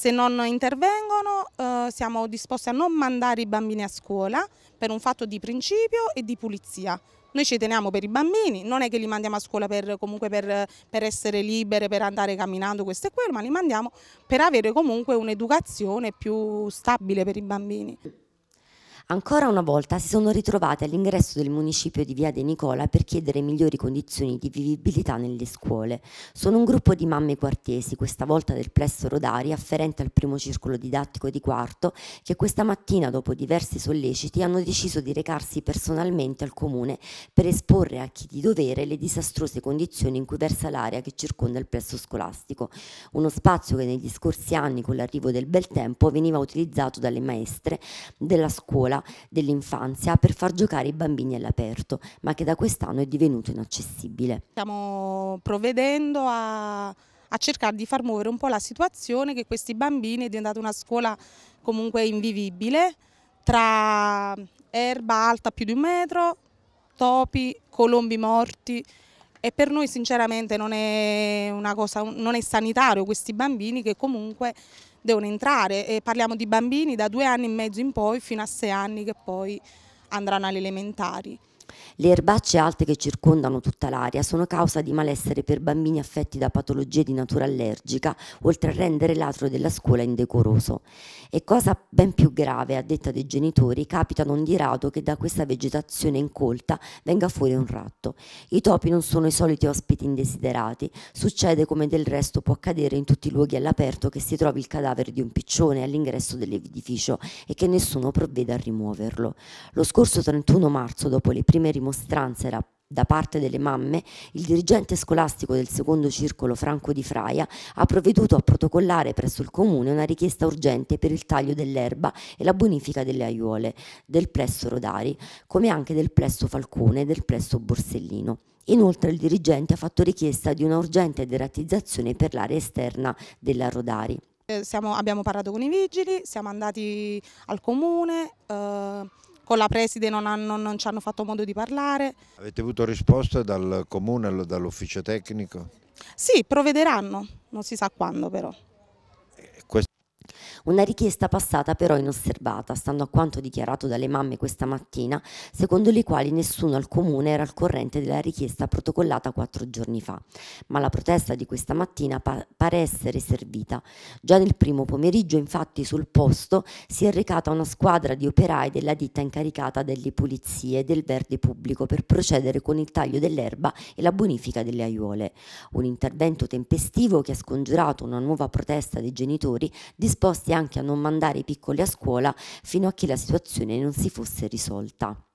Se non intervengono eh, siamo disposti a non mandare i bambini a scuola per un fatto di principio e di pulizia. Noi ci teniamo per i bambini, non è che li mandiamo a scuola per, comunque per, per essere liberi, per andare camminando, questo e quello, ma li mandiamo per avere comunque un'educazione più stabile per i bambini. Ancora una volta si sono ritrovate all'ingresso del municipio di Via De Nicola per chiedere migliori condizioni di vivibilità nelle scuole. Sono un gruppo di mamme quartesi, questa volta del plesso Rodari, afferente al primo circolo didattico di quarto, che questa mattina, dopo diversi solleciti, hanno deciso di recarsi personalmente al comune per esporre a chi di dovere le disastrose condizioni in cui versa l'area che circonda il plesso scolastico. Uno spazio che negli scorsi anni, con l'arrivo del bel tempo, veniva utilizzato dalle maestre della scuola dell'infanzia per far giocare i bambini all'aperto, ma che da quest'anno è divenuto inaccessibile. Stiamo provvedendo a, a cercare di far muovere un po' la situazione che questi bambini è diventata una scuola comunque invivibile tra erba alta più di un metro, topi, colombi morti, e per noi sinceramente non è, cosa, non è sanitario questi bambini che comunque devono entrare e parliamo di bambini da due anni e mezzo in poi fino a sei anni che poi andranno alle elementari. Le erbacce alte che circondano tutta l'area sono causa di malessere per bambini affetti da patologie di natura allergica, oltre a rendere l'atrio della scuola indecoroso. E cosa ben più grave, a detta dei genitori, capita non di rado che da questa vegetazione incolta venga fuori un ratto. I topi non sono i soliti ospiti indesiderati, succede come del resto può accadere in tutti i luoghi all'aperto che si trovi il cadavere di un piccione all'ingresso dell'edificio e che nessuno provveda a rimuoverlo. Lo scorso 31 marzo, dopo le prime rimozioni, rimostranza era da parte delle mamme, il dirigente scolastico del secondo circolo Franco di Fraia ha provveduto a protocollare presso il comune una richiesta urgente per il taglio dell'erba e la bonifica delle aiuole del plesso Rodari, come anche del plesso Falcone e del plesso Borsellino. Inoltre il dirigente ha fatto richiesta di una urgente derattizzazione per l'area esterna della Rodari. Eh, siamo, abbiamo parlato con i vigili, siamo andati al comune, eh con la preside non, hanno, non ci hanno fatto modo di parlare. Avete avuto risposte dal comune, dall'ufficio tecnico? Sì, provvederanno, non si sa quando però. Una richiesta passata però inosservata, stando a quanto dichiarato dalle mamme questa mattina, secondo le quali nessuno al comune era al corrente della richiesta protocollata quattro giorni fa. Ma la protesta di questa mattina pa- pare essere servita. Già nel primo pomeriggio, infatti, sul posto si è recata una squadra di operai della ditta incaricata delle pulizie del verde pubblico per procedere con il taglio dell'erba e la bonifica delle aiuole. Un intervento tempestivo che ha scongiurato una nuova protesta dei genitori disposti anche a non mandare i piccoli a scuola fino a che la situazione non si fosse risolta.